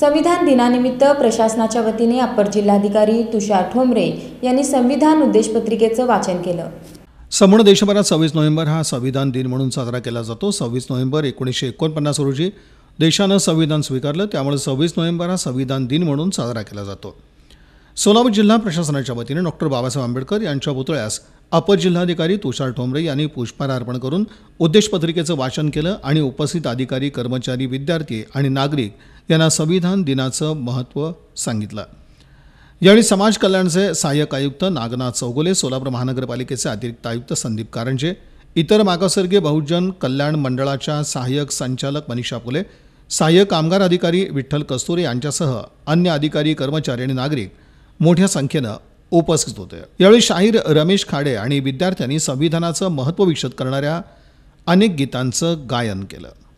संविधान दिनानिमित्त प्रशासनाच्या वतीने अप्पर जिल्हाधिकारी तुषार ठोंबरे यांनी संविधान उद्देशपत्रिकेचं वाचन केलं संपूर्ण देशभरात सव्वीस नोव्हेंबर हा संविधान दिन म्हणून साजरा केला जातो सव्वीस नोव्हेंबर एकोणीसशे एकोणपन्नास रोजी देशानं संविधान स्वीकारलं त्यामुळे सव्वीस नोव्हेंबर हा संविधान दिन म्हणून साजरा केला जातो सोलापूर जिल्हा प्रशासनाच्या वतीने डॉक्टर बाबासाहेब आंबेडकर यांच्या पुतळ्यास अपर जिल्हाधिकारी तुषार ठोंबरे यांनी पुष्पहार अर्पण करून उद्देशपत्रिकेचं वाचन केलं आणि उपस्थित अधिकारी कर्मचारी विद्यार्थी आणि नागरिक यांना संविधान दिनाचं महत्त्व सांगितलं यावेळी समाज कल्याणचे सहाय्यक आयुक्त नागनाथ चौगुले सोलापूर महानगरपालिकेचे अतिरिक्त आयुक्त संदीप कारंजे इतर मागासवर्गीय बहुजन कल्याण मंडळाच्या सहाय्यक संचालक मनीषा फुले सहाय्यक कामगार अधिकारी विठ्ठल कस्तुरे यांच्यासह अन्य अधिकारी कर्मचारी आणि नागरिक मोठ्या संख्येनं उपस्थित होते यावेळी शाहीर रमेश खाडे आणि विद्यार्थ्यांनी संविधानाचं महत्त्व विशद करणाऱ्या अनेक गीतांचं गायन केलं